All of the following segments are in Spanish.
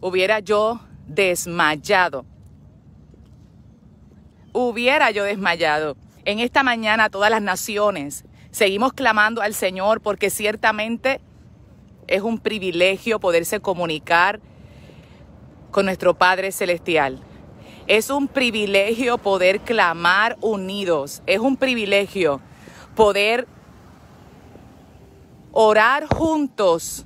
hubiera yo desmayado. Hubiera yo desmayado. En esta mañana todas las naciones seguimos clamando al Señor porque ciertamente es un privilegio poderse comunicar con nuestro Padre Celestial. Es un privilegio poder clamar unidos. Es un privilegio poder orar juntos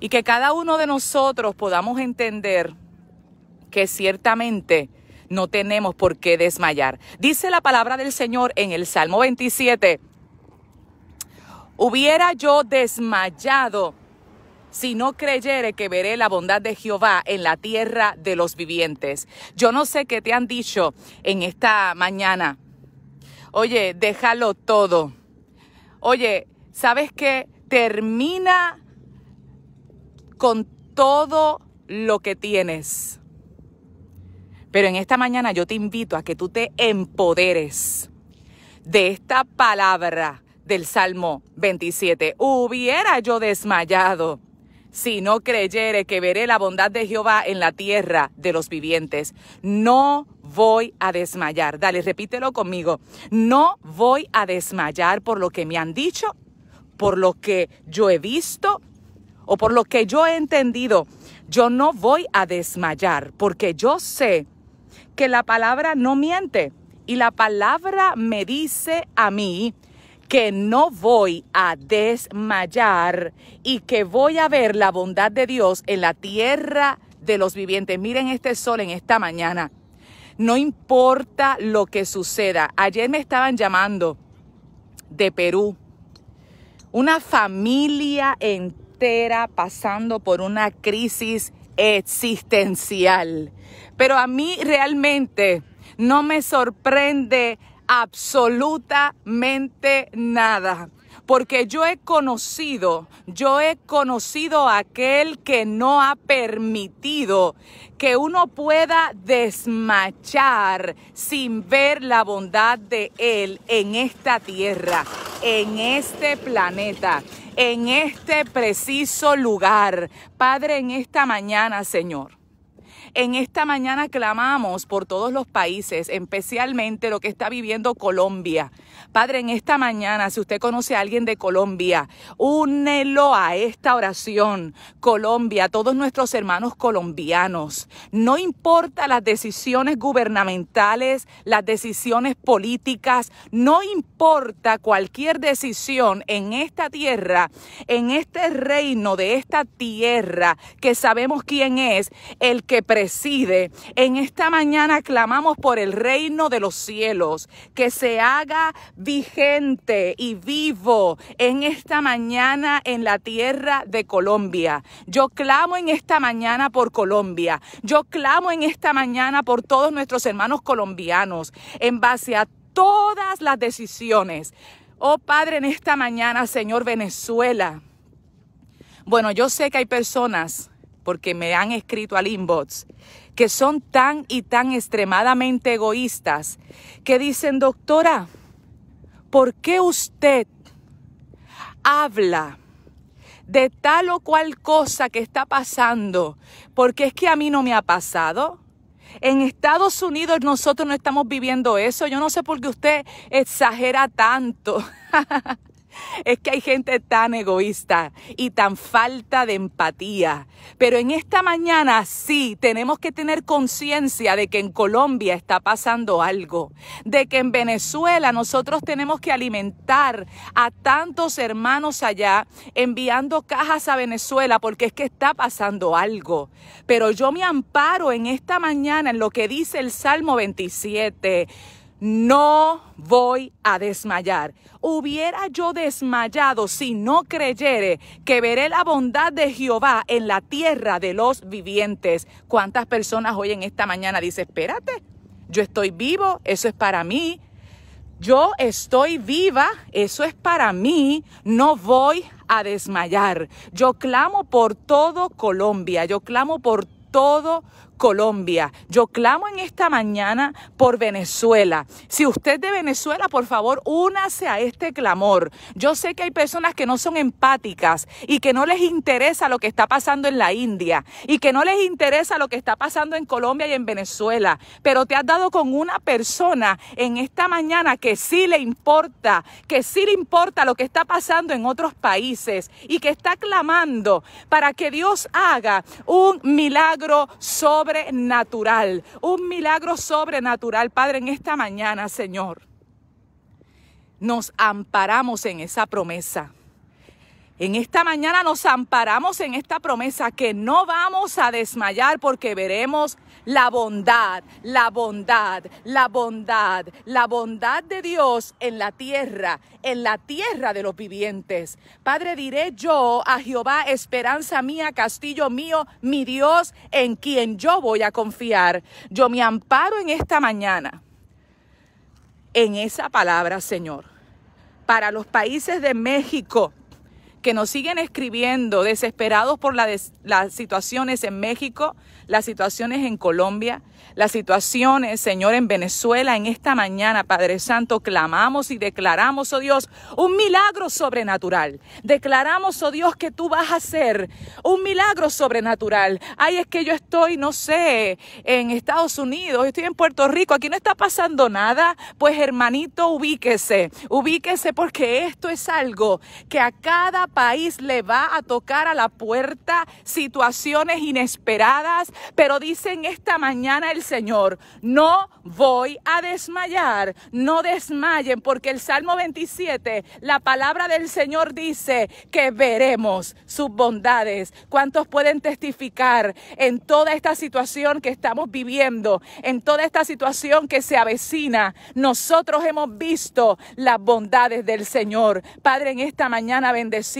y que cada uno de nosotros podamos entender que ciertamente no tenemos por qué desmayar. Dice la palabra del Señor en el Salmo 27, hubiera yo desmayado si no creyere que veré la bondad de Jehová en la tierra de los vivientes. Yo no sé qué te han dicho en esta mañana. Oye, déjalo todo. Oye, ¿sabes qué? Termina con todo lo que tienes. Pero en esta mañana yo te invito a que tú te empoderes de esta palabra del Salmo 27. Hubiera yo desmayado si no creyere que veré la bondad de Jehová en la tierra de los vivientes. No voy a desmayar. Dale, repítelo conmigo. No voy a desmayar por lo que me han dicho, por lo que yo he visto, o por lo que yo he entendido, yo no voy a desmayar porque yo sé que la palabra no miente y la palabra me dice a mí que no voy a desmayar y que voy a ver la bondad de Dios en la tierra de los vivientes. Miren este sol en esta mañana. No importa lo que suceda. Ayer me estaban llamando de Perú. Una familia entera era pasando por una crisis existencial. Pero a mí realmente no me sorprende absolutamente nada. Porque yo he conocido, yo he conocido a aquel que no ha permitido que uno pueda desmachar sin ver la bondad de Él en esta tierra, en este planeta en este preciso lugar. Padre, en esta mañana, Señor. En esta mañana clamamos por todos los países, especialmente lo que está viviendo Colombia. Padre, en esta mañana, si usted conoce a alguien de Colombia, únelo a esta oración. Colombia, todos nuestros hermanos colombianos, no importa las decisiones gubernamentales, las decisiones políticas, no importa cualquier decisión en esta tierra, en este reino de esta tierra, que sabemos quién es el que presenta Decide. en esta mañana clamamos por el reino de los cielos, que se haga vigente y vivo en esta mañana en la tierra de Colombia. Yo clamo en esta mañana por Colombia. Yo clamo en esta mañana por todos nuestros hermanos colombianos en base a todas las decisiones. Oh Padre, en esta mañana, Señor Venezuela. Bueno, yo sé que hay personas porque me han escrito al inbox, que son tan y tan extremadamente egoístas, que dicen, doctora, ¿por qué usted habla de tal o cual cosa que está pasando? Porque es que a mí no me ha pasado. En Estados Unidos nosotros no estamos viviendo eso. Yo no sé por qué usted exagera tanto. Es que hay gente tan egoísta y tan falta de empatía. Pero en esta mañana sí tenemos que tener conciencia de que en Colombia está pasando algo, de que en Venezuela nosotros tenemos que alimentar a tantos hermanos allá enviando cajas a Venezuela porque es que está pasando algo. Pero yo me amparo en esta mañana en lo que dice el Salmo 27 no voy a desmayar. Hubiera yo desmayado si no creyere que veré la bondad de Jehová en la tierra de los vivientes. ¿Cuántas personas hoy en esta mañana dicen, espérate, yo estoy vivo, eso es para mí? Yo estoy viva, eso es para mí, no voy a desmayar. Yo clamo por todo Colombia, yo clamo por todo Colombia. Yo clamo en esta mañana por Venezuela. Si usted de Venezuela, por favor, únase a este clamor. Yo sé que hay personas que no son empáticas y que no les interesa lo que está pasando en la India y que no les interesa lo que está pasando en Colombia y en Venezuela, pero te has dado con una persona en esta mañana que sí le importa, que sí le importa lo que está pasando en otros países y que está clamando para que Dios haga un milagro sobre sobrenatural, un milagro sobrenatural, Padre, en esta mañana, Señor. Nos amparamos en esa promesa. En esta mañana nos amparamos en esta promesa que no vamos a desmayar porque veremos la bondad, la bondad, la bondad, la bondad de Dios en la tierra, en la tierra de los vivientes. Padre, diré yo a Jehová, esperanza mía, castillo mío, mi Dios, en quien yo voy a confiar. Yo me amparo en esta mañana, en esa palabra, Señor, para los países de México que nos siguen escribiendo desesperados por la las situaciones en México, las situaciones en Colombia, las situaciones, Señor, en Venezuela. En esta mañana, Padre Santo, clamamos y declaramos, oh Dios, un milagro sobrenatural. Declaramos, oh Dios, que tú vas a hacer un milagro sobrenatural. Ay, es que yo estoy, no sé, en Estados Unidos, estoy en Puerto Rico, aquí no está pasando nada. Pues hermanito, ubíquese, ubíquese porque esto es algo que a cada país le va a tocar a la puerta situaciones inesperadas, pero dicen esta mañana el Señor, no voy a desmayar, no desmayen, porque el Salmo 27, la palabra del Señor dice que veremos sus bondades. ¿Cuántos pueden testificar en toda esta situación que estamos viviendo, en toda esta situación que se avecina? Nosotros hemos visto las bondades del Señor. Padre, en esta mañana bendecimos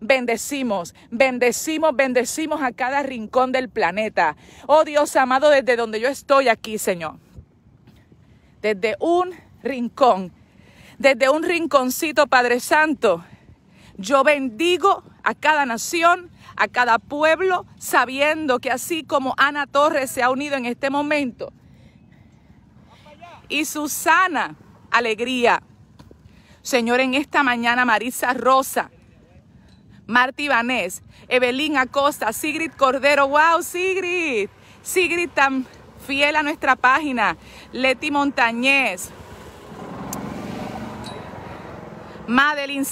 bendecimos, bendecimos, bendecimos, a cada rincón del planeta. Oh Dios amado, desde donde yo estoy aquí, Señor. Desde un rincón, desde un rinconcito, Padre Santo, yo bendigo a cada nación, a cada pueblo, sabiendo que así como Ana Torres se ha unido en este momento, y Susana, alegría. Señor, en esta mañana, Marisa Rosa, Marti Vanés, Evelyn Acosta, Sigrid Cordero. ¡Wow, Sigrid! Sigrid tan fiel a nuestra página. Leti Montañez. Madeline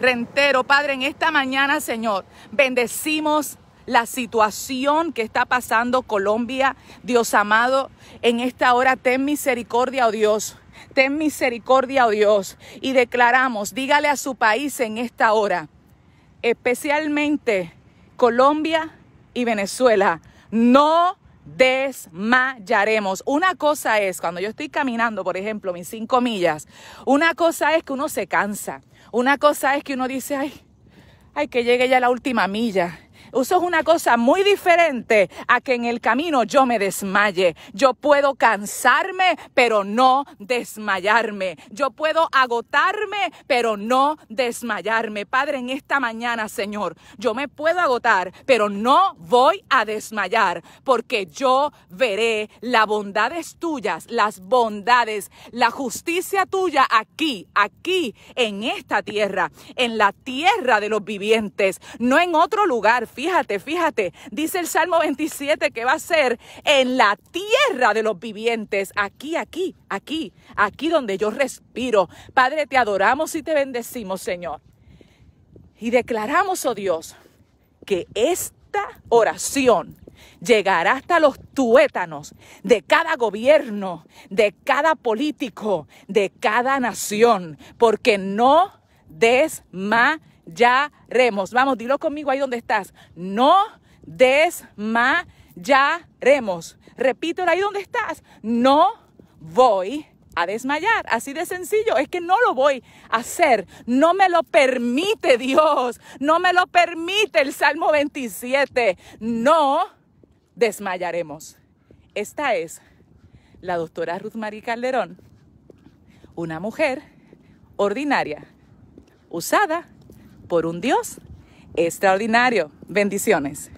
Rentero, Padre, en esta mañana, Señor, bendecimos la situación que está pasando Colombia. Dios amado, en esta hora ten misericordia, oh Dios. Ten misericordia, oh Dios. Y declaramos, dígale a su país en esta hora especialmente Colombia y Venezuela. No desmayaremos. Una cosa es, cuando yo estoy caminando, por ejemplo, mis cinco millas, una cosa es que uno se cansa, una cosa es que uno dice, ay, ay, que llegue ya la última milla. Eso es una cosa muy diferente a que en el camino yo me desmaye. Yo puedo cansarme, pero no desmayarme. Yo puedo agotarme, pero no desmayarme. Padre, en esta mañana, Señor, yo me puedo agotar, pero no voy a desmayar, porque yo veré las bondades tuyas, las bondades, la justicia tuya aquí, aquí, en esta tierra, en la tierra de los vivientes, no en otro lugar. Fíjate fíjate, fíjate, dice el Salmo 27 que va a ser en la tierra de los vivientes, aquí, aquí, aquí, aquí donde yo respiro. Padre, te adoramos y te bendecimos, Señor. Y declaramos, oh Dios, que esta oración llegará hasta los tuétanos de cada gobierno, de cada político, de cada nación, porque no más remos, Vamos, dilo conmigo ahí donde estás. No desmayaremos. Repítelo ahí donde estás. No voy a desmayar. Así de sencillo, es que no lo voy a hacer. No me lo permite Dios. No me lo permite el Salmo 27. No desmayaremos. Esta es la doctora Ruth Marie Calderón, una mujer ordinaria, usada por un Dios extraordinario. Bendiciones.